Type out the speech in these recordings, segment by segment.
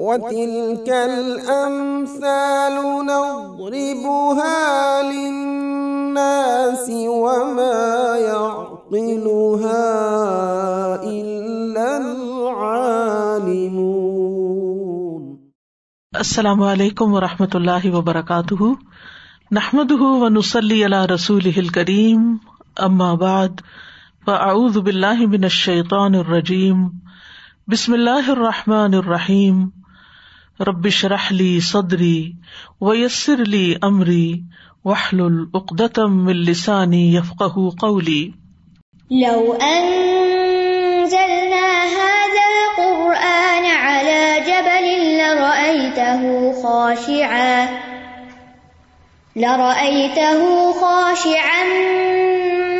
وتلك الأمثال نضربها للناس وما يعقلها إلا العالمون السلام عليكم ورحمة الله وبركاته نحمده ونصلي على رسوله الكريم أما بعد فأعوذ بالله من الشيطان الرجيم بسم الله الرحمن الرحيم رب اشرح لي صدري ويسر لي أمري واحلل عقدة من لساني يفقه قولي لو أنزلنا هذا القرآن على جبل لرأيته خاشعا لرأيته خاشعا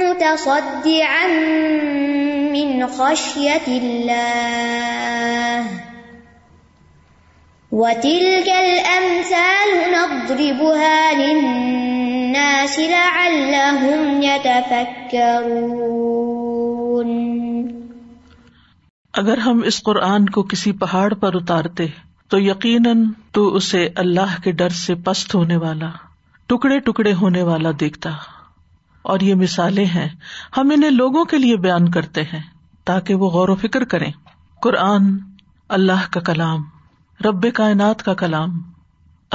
متصدعا من خشية الله وتلك الأمثال نضربها للناس لعلهم يتفكرون अगर हम इस कुरान को किसी पहाड़ पर उतारते तो यकीनन तो उसे अल्लाह के डर से पस्त होने वाला टुकड़े टुकड़े होने वाला देखता और ये मिसालें हैं हम इन्हें लोगों के लिए बयान करते हैं ताकि वो गौर व फिक्र करें कुरान अल्लाह का कलाम रब कायनात का कलाम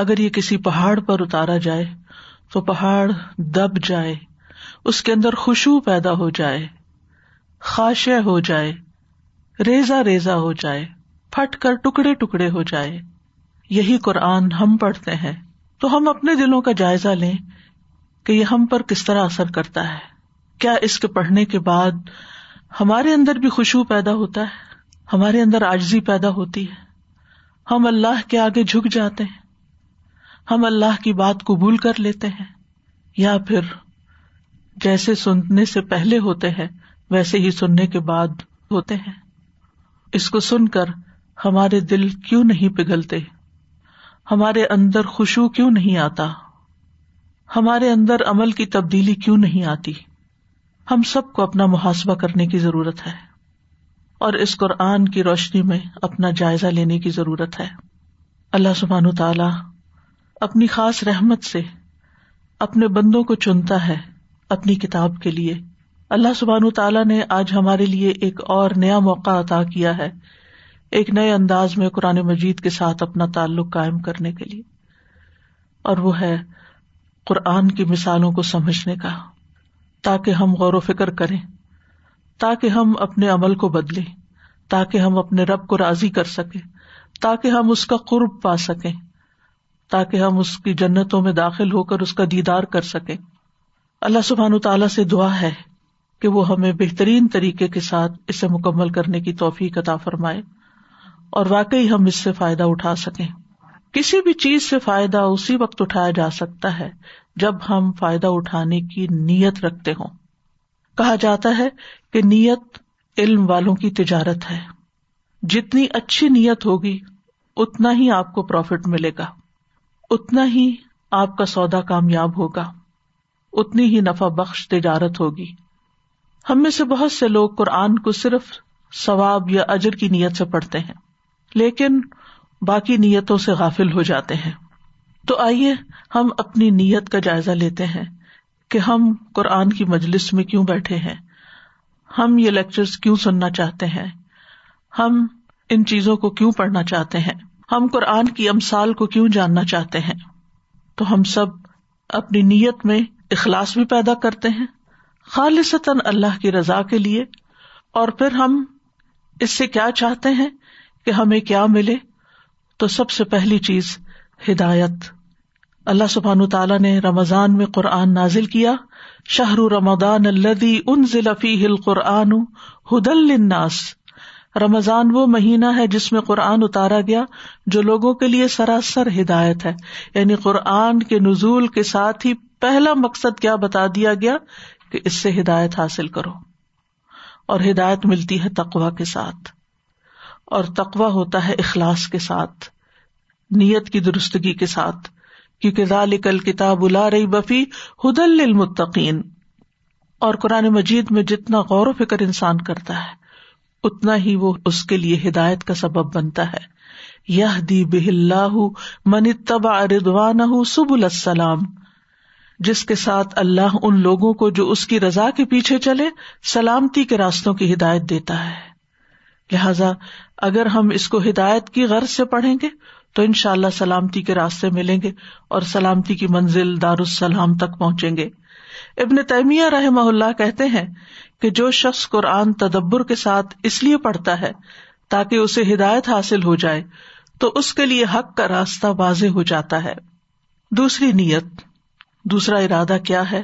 अगर ये किसी पहाड़ पर उतारा जाए तो पहाड़ दब जाए उसके अंदर खुशबू पैदा हो जाए खाशय हो जाए रेजा रेजा हो जाए फट कर टुकड़े टुकड़े हो जाए यही कुरान हम पढ़ते हैं तो हम अपने दिलों का जायजा लें कि यह हम पर किस तरह असर करता है क्या इसके पढ़ने के बाद हमारे अंदर भी खुशबू पैदा होता है हमारे अंदर आजजी पैदा होती है हम अल्लाह के आगे झुक जाते हैं हम अल्लाह की बात कबूल कर लेते हैं या फिर जैसे सुनने से पहले होते हैं वैसे ही सुनने के बाद होते हैं इसको सुनकर हमारे दिल क्यों नहीं पिघलते हमारे अंदर खुशबू क्यों नहीं आता हमारे अंदर अमल की तब्दीली क्यों नहीं आती हम सबको अपना मुहासबा करने की जरूरत है और इस कुरान की रोशनी में अपना जायजा लेने की जरूरत है अल्लाह सुबहान तला अपनी खास रहमत से अपने बंदों को चुनता है अपनी किताब के लिए अल्लाह सुबहान तला ने आज हमारे लिए एक और नया मौका अदा किया है एक नए अंदाज में कुरान मजीद के साथ अपना ताल्लुक कायम करने के लिए और वो है कुरान की मिसालों को समझने का ताकि हम गौर व करें ताकि हम अपने अमल को बदले ताकि हम अपने रब को राजी कर सके ताकि हम उसका कुर्ब पा सकें ताकि हम उसकी जन्नतों में दाखिल होकर उसका दीदार कर सके अल्लाह सुबहान तला से दुआ है कि वो हमें बेहतरीन तरीके के साथ इसे मुकम्मल करने की तोफीक अता फरमाए और वाकई हम इससे फायदा उठा सकें किसी भी चीज से फायदा उसी वक्त उठाया जा सकता है जब हम फायदा उठाने की नीयत रखते हों कहा जाता है कि नीयत इल्म वालों की तिजारत है जितनी अच्छी नीयत होगी उतना ही आपको प्रॉफिट मिलेगा उतना ही आपका सौदा कामयाब होगा उतनी ही नफा बख्श तिजारत होगी हम में से बहुत से लोग कुरान को सिर्फ सवाब या अजर की नीयत से पढ़ते हैं लेकिन बाकी नीयतों से गाफिल हो जाते हैं तो आइए हम अपनी नीयत का जायजा लेते हैं कि हम कुरान की मजलिस में क्यों बैठे हैं हम ये लेक्चर्स क्यों सुनना चाहते हैं हम इन चीजों को क्यों पढ़ना चाहते हैं हम कुरान की अमसाल को क्यों जानना चाहते हैं तो हम सब अपनी नीयत में इखलास भी पैदा करते हैं खालिसतन अल्लाह की रजा के लिए और फिर हम इससे क्या चाहते हैं कि हमें क्या मिले तो सबसे पहली चीज हिदायत अल्लाह सुबहान तला ने रमजान में कुरान नाजिल किया शाहर रमदान अल्लदी उन जिलफी हिल कुरान हुदल्लिन्नास रमजान वो महीना है जिसमें कुरान उतारा गया जो लोगों के लिए सरासर हिदायत है यानी कुरान के नजूल के साथ ही पहला मकसद क्या बता दिया गया कि इससे हिदायत हासिल करो और हिदायत मिलती है तकवा के साथ और तकवा होता है इखलास के साथ नीयत की दुरुस्तगी के साथ क्योंकि जालिकल किताब उला रही बफी हुदल मुतकीन और कुरान मजीद में जितना गौरव फिक्र इंसान करता है उतना ही वो उसके लिए हिदायत का सबब बनता है यह दी बिहिल्लाह मन तबा रिदवान सुबुल जिसके साथ अल्लाह उन लोगों को जो उसकी रजा के पीछे चले सलामती के रास्तों की हिदायत देता है लिहाजा अगर हम इसको हिदायत की गर्ज से पढ़ेंगे तो इनशाला सलामती के रास्ते मिलेंगे और सलामती की मंजिल दारुसलाम तक पहुंचेंगे इबन तैमिया रहमल्ला कहते हैं कि जो शख्स कुरान तदब्बर के साथ इसलिए पढ़ता है ताकि उसे हिदायत हासिल हो जाए तो उसके लिए हक का रास्ता वाज हो जाता है दूसरी नीयत दूसरा इरादा क्या है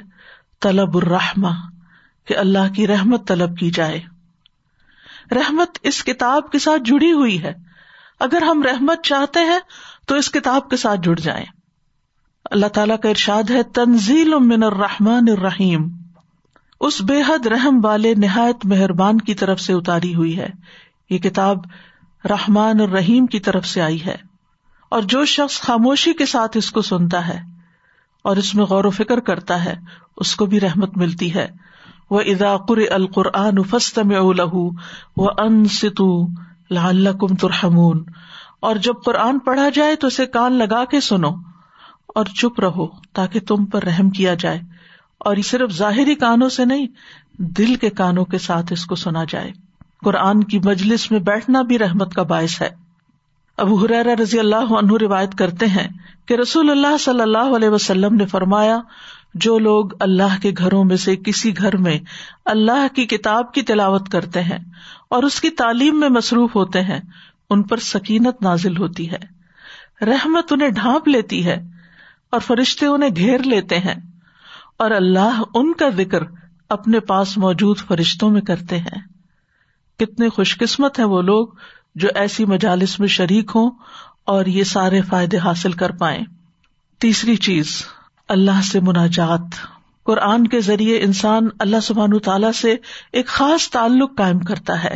तलब उर्रहमा कि अल्लाह की रहमत तलब की जाए रहमत इस किताब के साथ जुड़ी हुई है अगर हम रहमत चाहते हैं तो इस किताब के साथ जुड़ जाए अल्लाह ताला का इरशाद है तंजील मिन रहमान रहीम उस बेहद रहम वाले नहायत मेहरबान की तरफ से उतारी हुई है ये किताब रहमान रहीम की तरफ से आई है और जो शख्स खामोशी के साथ इसको सुनता है और इसमें गौर व फिक्र करता है उसको भी रहमत मिलती है वह इजाकुर अल अलकुरान फस्तम लहू व अनसितु लाकुम तुरहमून और जब कुरान पढ़ा जाए तो उसे कान लगा के सुनो और चुप रहो ताकि तुम पर रहम किया जाए और सिर्फ जाहिरी कानों से नहीं दिल के कानों के साथ इसको सुना जाए कुरान की मजलिस में बैठना भी रहमत का बायस है अबू हुरैरा रजी अल्लाह रिवायत करते हैं कि रसूल सल्लल्लाहु अलैहि वसल्लम ने फरमाया जो लोग अल्लाह के घरों में से किसी घर में अल्लाह की किताब की तिलावत करते हैं और उसकी तालीम में मसरूफ होते हैं उन पर सकीनत नाजिल होती है रहमत उन्हें ढांप लेती है और फरिश्ते उन्हें घेर लेते हैं और अल्लाह उनका जिक्र अपने पास मौजूद फरिश्तों में करते हैं कितने खुशकिस्मत हैं वो लोग जो ऐसी मजालिस में शरीक हों और ये सारे फायदे हासिल कर पाए तीसरी चीज अल्लाह से मुनाजात कुरान के जरिए इंसान अल्लाह सुबहान तला से एक खास ताल्लुक कायम करता है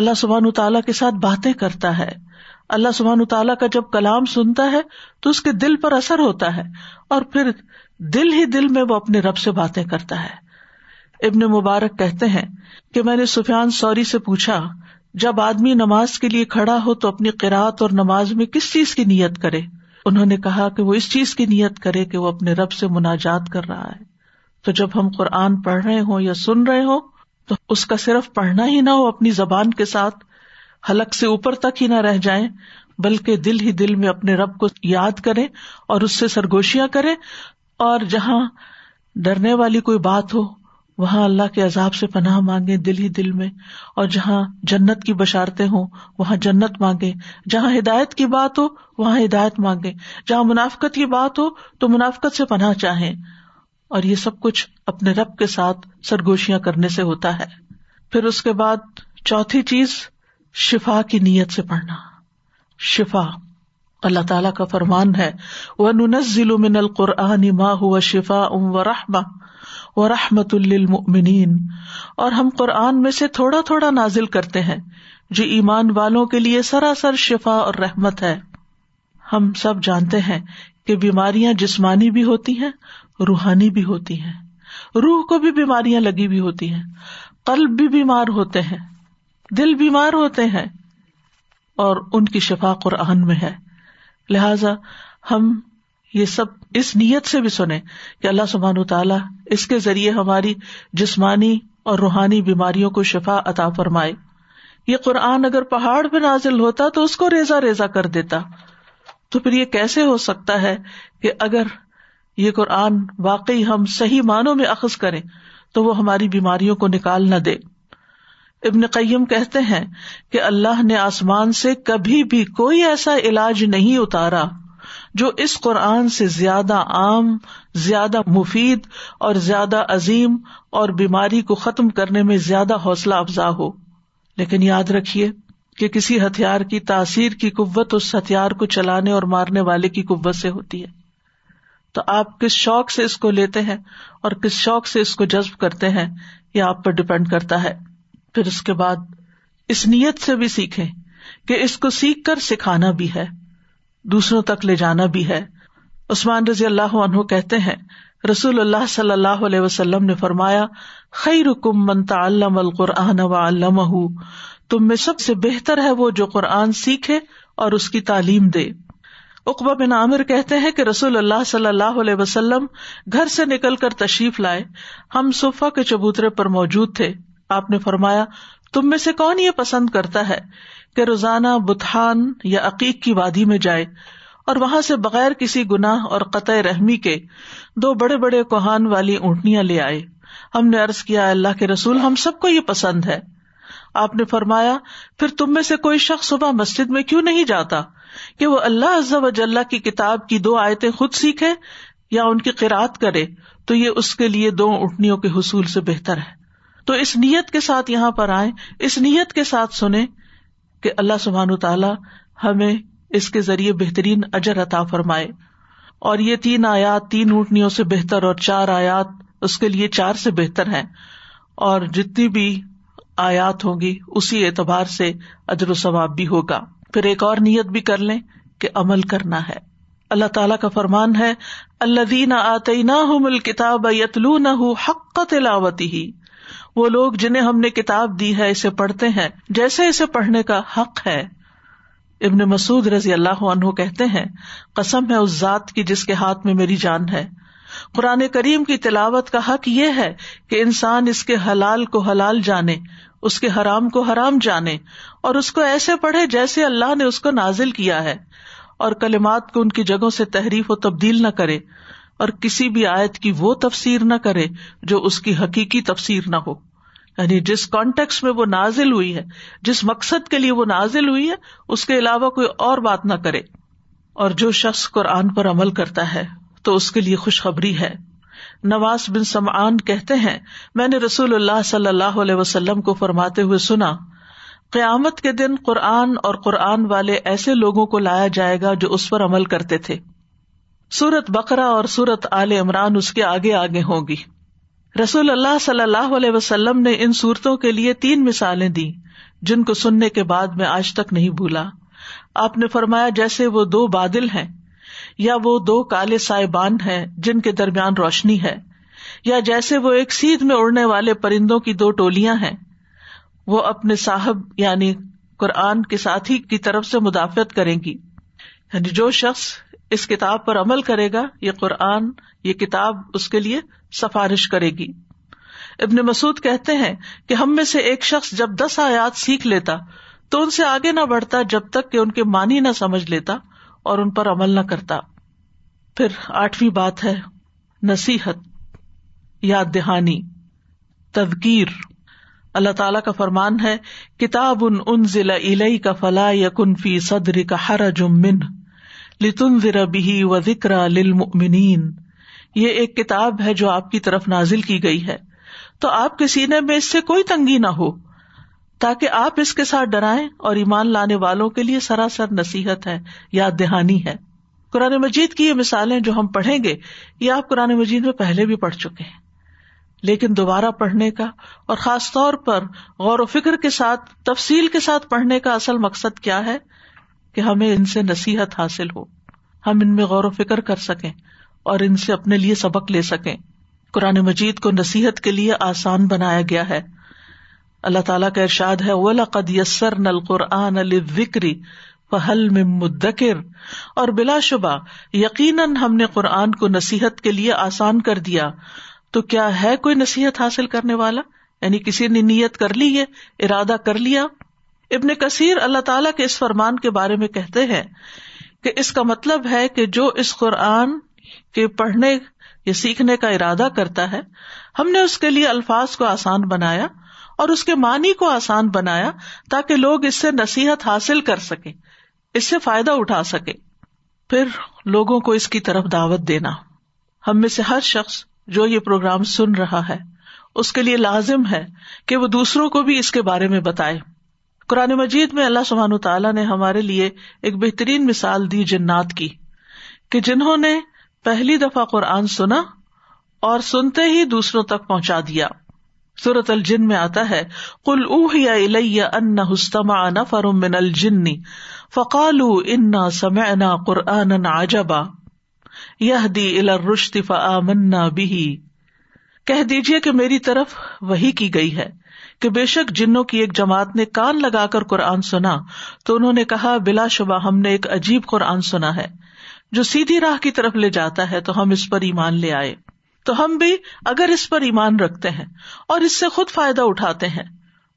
अल्लाह सुबहान तला के साथ बातें करता है अल्लाह सुबहान तला का जब कलाम सुनता है तो उसके दिल पर असर होता है और फिर दिल ही दिल में वो अपने रब से बातें करता है इब्न मुबारक कहते हैं कि मैंने सुफियान सौरी से पूछा जब आदमी नमाज के लिए खड़ा हो तो अपनी किरात और नमाज में किस चीज की नीयत करे उन्होंने कहा कि वो इस चीज की नीयत करे कि वो अपने रब से मुनाजात कर रहा है तो जब हम कुरान पढ़ रहे हों या सुन रहे हों तो उसका सिर्फ पढ़ना ही ना हो अपनी जबान के साथ हलक से ऊपर तक ही ना रह जाए बल्कि दिल ही दिल में अपने रब को याद करे और उससे सरगोशियां करे और जहां डरने वाली कोई बात हो वहां अल्लाह के अजाब से पनाह मांगे दिल ही दिल में और जहां जन्नत की बशारतें हों वहां जन्नत मांगे जहां हिदायत की बात हो वहां हिदायत मांगे जहां मुनाफ्त की बात हो तो मुनाफकत से पनाह चाहें और ये सब कुछ अपने रब के साथ सरगोशियां करने से होता है फिर उसके बाद चौथी चीज शिफा की नीयत से पढ़ना शिफा अल्लाह ताला का फरमान है वह नुनस जिलो मिनल कुरआन माँ हुआ शिफा उम व रहमा व रहमतुल्लिन और हम कुरान में से थोड़ा थोड़ा नाजिल करते हैं जो ईमान वालों के लिए सरासर शिफा और रहमत है हम सब जानते हैं कि बीमारियां जिस्मानी भी होती हैं रूहानी भी होती हैं रूह को भी बीमारियां लगी भी होती हैं कल्ब भी बीमार होते हैं दिल बीमार होते हैं और उनकी शफा कुरान में है लिहाजा हम ये सब इस नीयत से भी सुने की अल्लाह सुबहान तला इसके जरिए हमारी जिसमानी और रूहानी बीमारियों को शफा अता फरमाए ये कुरान अगर पहाड़ पर नाजिल होता तो उसको रेजा रेजा कर देता तो फिर ये कैसे हो सकता है कि अगर ये कुरान वाकई हम सही मानो में अखज करें तो वो हमारी बीमारियों को निकाल न दे इबन कयम कहते हैं कि अल्लाह ने आसमान से कभी भी कोई ऐसा इलाज नहीं उतारा जो इस कुरान से ज्यादा आम ज्यादा मुफीद और ज्यादा अजीम और बीमारी को खत्म करने में ज्यादा हौसला अफजा हो लेकिन याद रखिये कि किसी हथियार की तासीर की कुत उस हथियार को चलाने और मारने वाले की कुत से होती है तो आप किस शौक से इसको लेते हैं और किस शौक से इसको जज्ब करते हैं यह आप पर डिपेंड करता है फिर उसके बाद इस नीयत से भी सीखें कि इसको सीख कर सिखाना भी है दूसरों तक ले जाना भी है उस्मान रजी अल्लाह अनहु कहते हैं रसूल अल्लाह सल्लल्लाहु अलैहि वसल्लम ने फरमाया खैरुकुम मन तअल्लम कुरान वअल्लमहु तुम में सबसे बेहतर है वो जो कुरआन सीखे और उसकी तालीम दे उकबा बिन आमिर कहते हैं कि रसूल अल्लाह सल्लल्लाहु अलैहि वसल्लम घर से निकलकर तशरीफ लाए हम सोफा के चबूतरे पर मौजूद थे आपने फरमाया तुम में से कौन ये पसंद करता है कि रोजाना बुथान या अकीक की वादी में जाए और वहां से बगैर किसी गुनाह और कतः रहमी के दो बड़े बड़े कोहान वाली ऊंटनियां ले आए हमने अर्ज किया अल्लाह के रसूल हम सबको ये पसंद है आपने फरमाया फिर तुम में से कोई शख्स सुबह मस्जिद में क्यों नहीं जाता कि वो अल्लाह अज्जा वजल्ला की किताब की दो आयतें खुद सीखे या उनकी किरात करे तो ये उसके लिए दो उठनियों के हसूल से बेहतर है तो इस नीयत के साथ यहाँ पर आए इस नीयत के साथ सुने कि अल्लाह सुबहान तला हमें इसके जरिए बेहतरीन अजर अता फरमाए और ये तीन आयात तीन ऊटनियों से बेहतर और चार आयात उसके लिए चार से बेहतर हैं और जितनी भी आयात होंगी उसी एतबार से अजर सवाब भी होगा फिर एक और नीयत भी कर लें कि अमल करना है अल्लाह ताला का फरमान है अल्लादीन आतना किताब यतलू न हक तिलावती ही वो लोग जिन्हें हमने किताब दी है इसे पढ़ते हैं जैसे इसे पढ़ने का हक है इब्न मसूद रजी अल्लाह कहते हैं कसम है उस जात की जिसके हाथ में मेरी जान है कुरान करीम की तिलावत का हक यह है कि इंसान इसके हलाल को हलाल जाने उसके हराम को हराम जाने और उसको ऐसे पढ़े जैसे अल्लाह ने उसको नाजिल किया है और कलिमात को उनकी जगहों से तहरीफ व तब्दील न करे और किसी भी आयत की वो तफसीर न करे जो उसकी हकीकी तफसीर न हो यानी जिस कॉन्टेक्स्ट में वो नाजिल हुई है जिस मकसद के लिए वो नाजिल हुई है उसके अलावा कोई और बात ना करे और जो शख्स कुरान पर अमल करता है तो उसके लिए खुशखबरी है नवाज बिन समआन कहते हैं मैंने रसूलुल्लाह सल्लल्लाहु अलैहि वसल्लम को फरमाते हुए सुना क्यामत के दिन कुरान और कुरान वाले ऐसे लोगों को लाया जाएगा जो उस पर अमल करते थे सूरत बकरा और सूरत आल इमरान उसके आगे आगे होंगी रसूल अल्लाह सल्लल्लाहु अलैहि ने इन सूरतों के लिए तीन मिसालें दी जिनको सुनने के बाद मैं आज तक नहीं भूला आपने फरमाया जैसे वो दो बादल हैं या वो दो काले साइबान हैं जिनके दरमियान रोशनी है या जैसे वो एक सीध में उड़ने वाले परिंदों की दो टोलियां हैं वो अपने साहब यानी कुरान के साथी की तरफ से मुदाफत करेंगी यानी जो शख्स इस किताब पर अमल करेगा ये कुरान ये किताब उसके लिए सिफारिश करेगी इब्न मसूद कहते हैं कि हम में से एक शख्स जब दस आयात सीख लेता तो उनसे आगे ना बढ़ता जब तक कि उनके मानी ना समझ लेता और उन पर अमल ना करता फिर आठवीं बात है नसीहत याद दहानी तदगीर अल्लाह ताला का फरमान है किताब उन उन जिला इलई का फला यकुन फी सदर का हरा जुम्मिन लितुन जरा बिही व जिक्रा लिलमिन ये एक किताब है जो आपकी तरफ नाजिल की गई है तो आपके सीने में इससे कोई तंगी ना हो ताकि आप इसके साथ डराएं और ईमान लाने वालों के लिए सरासर नसीहत है याद दहानी है कुरान मजीद की ये मिसालें जो हम पढ़ेंगे ये आप कुरान मजीद में पहले भी पढ़ चुके हैं लेकिन दोबारा पढ़ने का और खासतौर पर गौर व फिक्र के साथ तफसील के साथ पढ़ने का असल मकसद क्या है कि हमें इनसे नसीहत हासिल हो हम इनमें गौर फिक्र कर सकें और इनसे अपने लिए सबक ले सकें कुरान मजीद को नसीहत के लिए आसान बनाया गया है अल्लाह ताला का इरशाद है वलकद यस्सर नल कुरआन विक्री पहल में मुद्दकिर और बिला शुबा यकीनन हमने कुरान को नसीहत के लिए आसान कर दिया तो क्या है कोई नसीहत हासिल करने वाला यानी किसी ने नीयत कर ली है इरादा कर लिया इबन कसीर अल्लाह ताला के इस फरमान के बारे में कहते हैं कि इसका मतलब है कि जो इस कुरान के पढ़ने या सीखने का इरादा करता है हमने उसके लिए अल्फाज को आसान बनाया और उसके मानी को आसान बनाया ताकि लोग इससे नसीहत हासिल कर सके इससे फायदा उठा सके फिर लोगों को इसकी तरफ दावत देना हम में से हर शख्स जो ये प्रोग्राम सुन रहा है उसके लिए लाजिम है कि वो दूसरों को भी इसके बारे में बताए कुरान मजीद में अल्लाह सुबहान तला ने हमारे लिए एक बेहतरीन मिसाल दी जन्नात की कि जिन्होंने पहली दफा कुरान सुना और सुनते ही दूसरों तक पहुंचा दिया सूरत अल जिन में आता है कुल ऊहिया इलैया अन्ना हुस्तमा नफर मिनल जिन्नी फकालू इन्ना समयना कुरआन आजबा यहदी इला रुश्तिफा मन्ना बिही कह दीजिए कि मेरी तरफ वही की गई है कि बेशक जिन्हों की एक जमात ने कान लगाकर कुरान सुना तो उन्होंने कहा बिलाशुबा हमने एक अजीब कुरान सुना है जो सीधी राह की तरफ ले जाता है तो हम इस पर ईमान ले आए तो हम भी अगर इस पर ईमान रखते हैं और इससे खुद फायदा उठाते हैं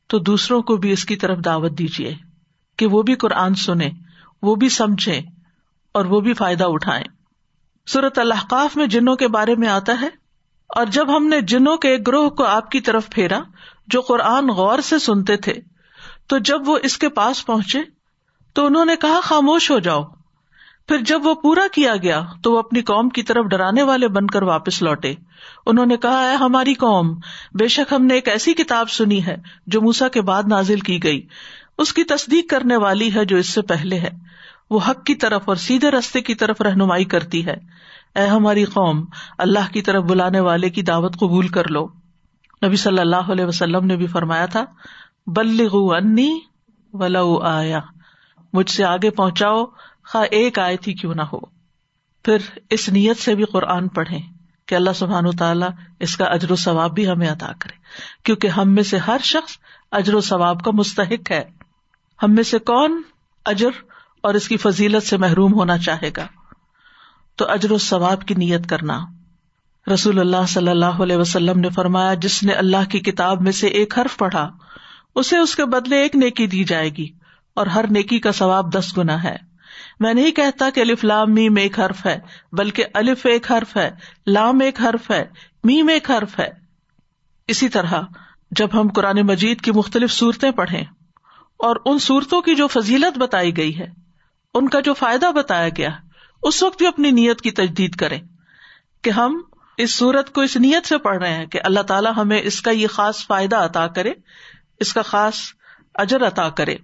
तो दूसरों को भी इसकी तरफ दावत दीजिए कि वो भी कुरान सुने वो भी समझे और वो भी फायदा उठाए सूरत अल्लाहकाफ में जिन्हों के बारे में आता है और जब हमने जिन्हों के ग्रोह को आपकी तरफ फेरा जो कुरान गौर से सुनते थे तो जब वो इसके पास पहुंचे तो उन्होंने कहा खामोश हो जाओ फिर जब वो पूरा किया गया तो वो अपनी कौम की तरफ डराने वाले बनकर वापस लौटे उन्होंने कहा है हमारी कौम बेशक हमने एक ऐसी किताब सुनी है जो मूसा के बाद नाजिल की गई उसकी तस्दीक करने वाली है जो इससे पहले है वो हक की तरफ और सीधे रस्ते की तरफ रहनुमाई करती है ए हमारी कौम अल्लाह की तरफ बुलाने वाले की दावत कबूल कर लो नबी सल्लल्लाहु अलैहि वसल्लम ने भी फरमाया था बल्लू अन्नी वलऊ आया मुझसे आगे पहुंचाओ खा एक आयत ही क्यों ना हो फिर इस नीयत से भी कुरान पढ़ें कि अल्लाह सुबहान तला इसका अजर सवाब भी हमें अदा करे क्योंकि हम में से हर शख्स अजर सवाब का मुस्तक है हम में से कौन अजर और इसकी फजीलत से महरूम होना चाहेगा तो अजर सवाब की नीयत करना रसूलुल्लाह सल्लल्लाहु अलैहि वसल्लम ने फरमाया जिसने अल्लाह की किताब में से एक हर्फ पढ़ा उसे उसके बदले एक नेकी दी जाएगी और हर नेकी का सवाब दस गुना है मैं नहीं कहता कि अलिफ लाम मीम एक हर्फ है बल्कि अलिफ एक हर्फ है लाम एक हर्फ है मीम एक हर्फ है इसी तरह जब हम कुरान मजीद की मुख्तलिफ सूरतें पढ़ें और उन सूरतों की जो फजीलत बताई गई है उनका जो फायदा बताया गया उस वक्त भी अपनी नीयत की तजदीद करें कि हम इस सूरत को इस नीयत से पढ़ रहे हैं कि अल्लाह ताला हमें इसका ये खास फायदा अता करे इसका खास अजर अता करे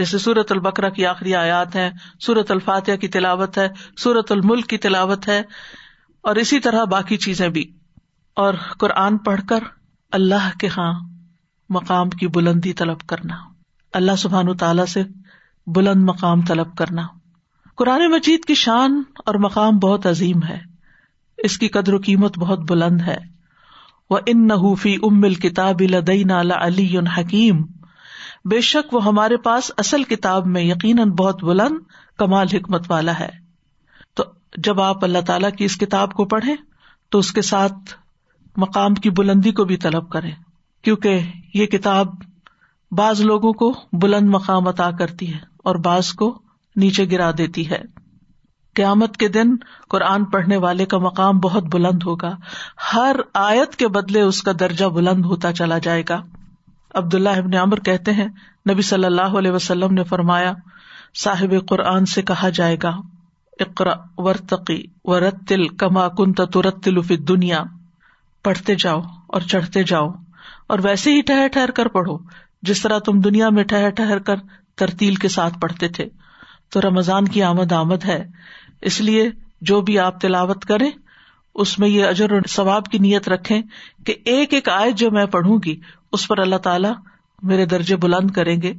जैसे सूरत अलबकरा की आखिरी आयात है सूरत अल्फातिया की तिलावत है सूरत अलमुल्क की तिलावत है और इसी तरह बाकी चीजें भी और कुरान पढ़कर अल्लाह के हां मकाम की बुलंदी तलब करना अल्लाह सुबहान तला से बुलंद मकाम तलब करना कुरान मजीद की शान और मकाम बहुत अजीम है इसकी कदर कीमत बहुत बुलंद है वह इन नहूफी उम्मिल किताब लदई नाला अली हकीम बेशक वो हमारे पास असल किताब में यकीन बहुत बुलंद कमाल हिकमत वाला है तो जब आप अल्लाह तला की इस किताब को पढ़े तो उसके साथ मकाम की बुलंदी को भी तलब करें क्योंकि ये किताब बाज लोगों को बुलंद मकाम अता करती है और बाज को नीचे गिरा देती है क्यामत के दिन कुरान पढ़ने वाले का मकाम बहुत बुलंद होगा हर आयत के बदले उसका दर्जा बुलंद होता चला जाएगा अब्दुल्ला इबन आमर कहते हैं नबी सल्लल्लाहु अलैहि वसल्लम ने फरमाया साहिब कुरान से कहा जाएगा इकरा वर्तकी वरत्तिल कमा कुंत तुरत्तिलुफि दुनिया पढ़ते जाओ और चढ़ते जाओ और वैसे ही ठहर ठहर कर पढ़ो जिस तरह तुम दुनिया में ठहर ठहर कर तरतील के साथ पढ़ते थे तो रमजान की आमद आमद है इसलिए जो भी आप तिलावत करें उसमें ये अजर और सवाब की नीयत रखे कि एक एक आयत जो मैं पढ़ूंगी उस पर अल्लाह ताला मेरे दर्जे बुलंद करेंगे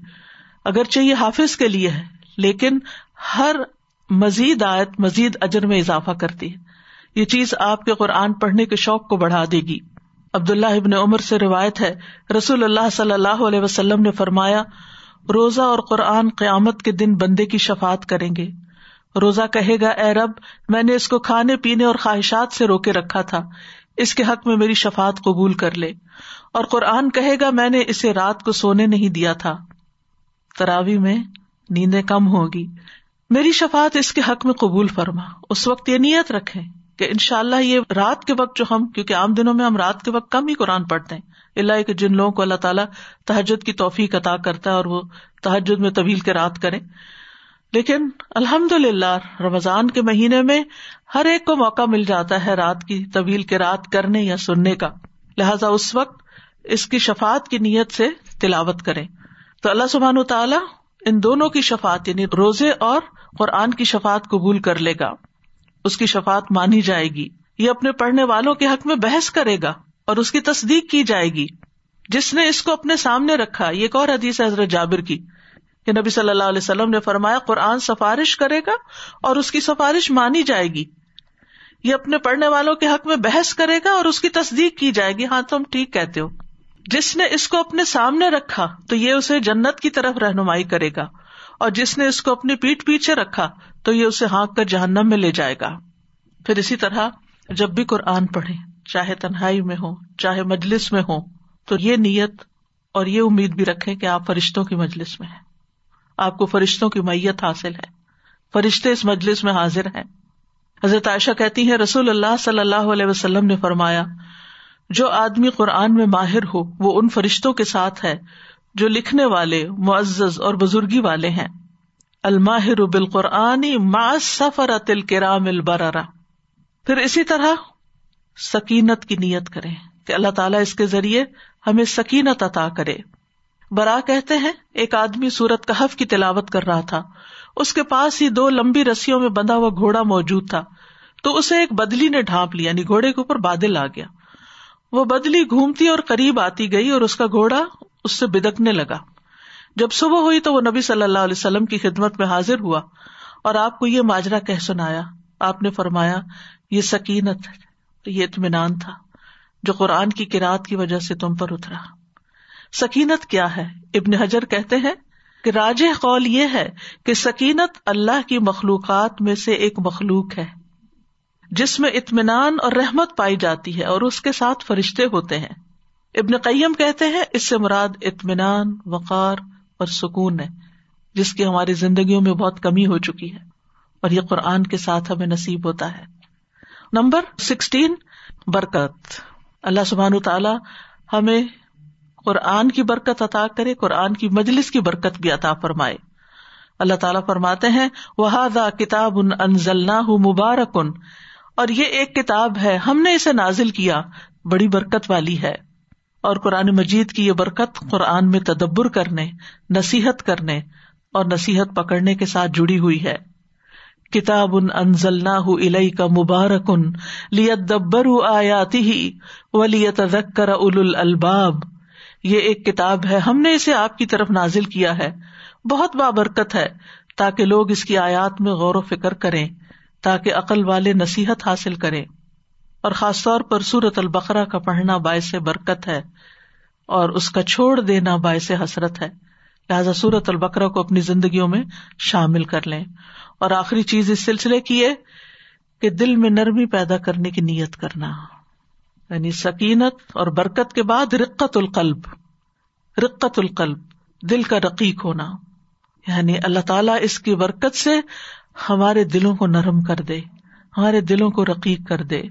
अगर चाहिए हाफिज के लिए है लेकिन हर मजीद आयत मजीद अजर में इजाफा करती है ये चीज आपके कुरान पढ़ने के शौक को बढ़ा देगी अब्दुल्ला इबन उमर से रिवायत है रसूल अल्लाह सल्लल्लाहु अलैहि वसल्लम ने फरमाया रोजा और कुरान क्यामत के दिन बंदे की शफात करेंगे रोजा कहेगा ए रब मैंने इसको खाने पीने और ख्वाहिशात से रोके रखा था इसके हक में मेरी शफात कबूल कर ले और कुरान कहेगा मैंने इसे रात को सोने नहीं दिया था तरावी में नींदे कम होगी मेरी शफात इसके हक में कबूल फरमा उस वक्त ये नीयत रखे कि इनशाला ये रात के वक्त जो हम क्योंकि आम दिनों में हम रात के वक्त कम ही कुरान पढ़ते हैं इला कि जिन लोगों को अल्लाह ताला तहजद की तोफीक अता करता है और वो तहजद में तवील के रात करें लेकिन अल्हम्दुलिल्लाह रमजान के महीने में हर एक को मौका मिल जाता है रात की तवील के रात करने या सुनने का लिहाजा उस वक्त इसकी शफात की नीयत से तिलावत करे तो अल्लाह सुबहान तला इन दोनों की शफात यानी रोजे और कुरान की शफात कबूल कर लेगा उसकी शफात मानी जाएगी ये अपने पढ़ने वालों के हक में बहस करेगा और उसकी तस्दीक की जाएगी जिसने इसको अपने सामने रखा ये एक और हदीस है हजरत जाबिर की कि नबी सल्लल्लाहु अलैहि वसल्लम ने फरमाया कुरान सफारिश करेगा और उसकी सफारिश मानी जाएगी ये अपने पढ़ने वालों के हक में बहस करेगा और उसकी तस्दीक की जाएगी हाँ तुम तो ठीक कहते हो जिसने इसको अपने सामने रखा तो ये उसे जन्नत की तरफ रहनुमाई करेगा और जिसने इसको अपनी पीठ पीछे रखा तो ये उसे हाँक कर जहन्नम में ले जाएगा फिर इसी तरह जब भी कुरान पढ़े चाहे तन्हाई में हो चाहे मजलिस में हो तो ये नीयत और ये उम्मीद भी रखें कि आप फरिश्तों की मजलिस में हैं आपको फरिश्तों की मैयत हासिल है फरिश्ते इस मजलिस में हाजिर हैं हजरत आयशा कहती हैं रसूल अल्लाह सल्लल्लाहु अलैहि वसल्लम ने फरमाया जो आदमी कुरान में माहिर हो वो उन फरिश्तों के साथ है जो लिखने वाले मुआज और बुजुर्गी वाले हैं अलमाहिर बिल कुरानी माफर तिल किराम बरारा फिर इसी तरह सकीनत की नीयत करें कि अल्लाह ताला इसके जरिए हमें सकीनत अता करे बरा कहते हैं एक आदमी सूरत कहफ की तिलावत कर रहा था उसके पास ही दो लंबी रस्सियों में बंधा हुआ घोड़ा मौजूद था तो उसे एक बदली ने ढांप लिया यानी घोड़े के ऊपर बादल आ गया वो बदली घूमती और करीब आती गई और उसका घोड़ा उससे बिदकने लगा जब सुबह हुई तो वो नबी सल्लल्लाहु अलैहि वसल्लम की खिदमत में हाजिर हुआ और आपको ये माजरा कह सुनाया आपने फरमाया ये सकीनत तो ये इतमान था जो कुरान की किरात की वजह से तुम पर उतरा सकीनत क्या है इब्न हजर कहते हैं कि राज कौल यह है कि सकीनत अल्लाह की मखलूक में से एक मखलूक है जिसमें इतमान और रहमत पाई जाती है और उसके साथ फरिश्ते होते हैं इब्न कैम कहते हैं इससे मुराद इतमान वक़ार और सुकून है जिसकी हमारी जिंदगी में बहुत कमी हो चुकी है और ये कुरान के साथ हमें नसीब होता है नंबर सिक्सटीन बरकत अल्लाह सुबहान तला हमें कुरआन की बरकत अता करे कुरआन की मजलिस की बरकत भी अता फरमाए अल्लाह ताला फरमाते हैं वहाजा किताब उन अनजलना मुबारक उन और ये एक किताब है हमने इसे नाजिल किया बड़ी बरकत वाली है और कुरान मजीद की ये बरकत कुरान में तदब्बर करने नसीहत करने और नसीहत पकड़ने के साथ जुड़ी हुई है किताब उन अनजलना इलाई का मुबारक उन लियत दब्बर आयाति ही वलियत उल अलबाब ये एक किताब है हमने इसे आपकी तरफ नाजिल किया है बहुत बाबरकत है ताकि लोग इसकी आयात में गौर फिक्र करें ताकि अकल वाले नसीहत हासिल करें और खासतौर पर सूरत अलबकरा का पढ़ना बायस बरकत है और उसका छोड़ देना बायस हसरत है लिहाजा सूरत अलबकरा को अपनी जिंदगी में शामिल कर लें और आखिरी चीज इस सिलसिले की है कि दिल में नरमी पैदा करने की नीयत करना यानी सकीनत और बरकत के बाद रिक्कत उलकल्ब रिक्कत उलकल्ब दिल का रकीक होना यानी अल्लाह ताला इसकी बरकत से हमारे दिलों को नरम कर दे हमारे दिलों को रकीक कर दे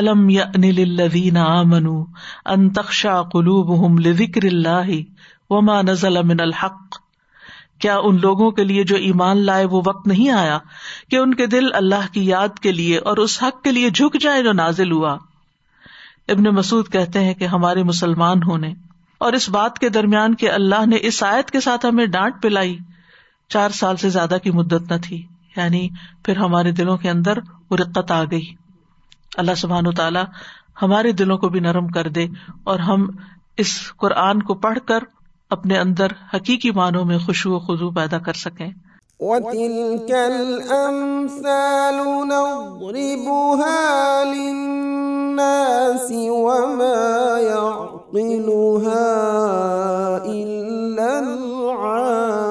अलम यदीन आमनु अन तक्षा कलूब हम लिक्र वमा नजल मिनल हक़ क्या उन लोगों के लिए जो ईमान लाए वो वक्त नहीं आया कि उनके दिल अल्लाह की याद के लिए और उस हक के लिए झुक जाए जो नाजिल हुआ इबन मसूद कहते हैं कि हमारे मुसलमान होने और इस बात के दरमियान कि अल्लाह ने इस आयत के साथ हमें डांट पिलाई चार साल से ज्यादा की मुद्दत न थी यानी फिर हमारे दिलों के अंदर उरक्कत आ गई अल्लाह सुबहान तला हमारे दिलों को भी नरम कर दे और हम इस कुरान को पढ़कर अपने अंदर हकीकी मानों में खुशबू खजू पैदा कर सकें وتلك الأمثال نضربها للناس وما يعقلها إلا العالم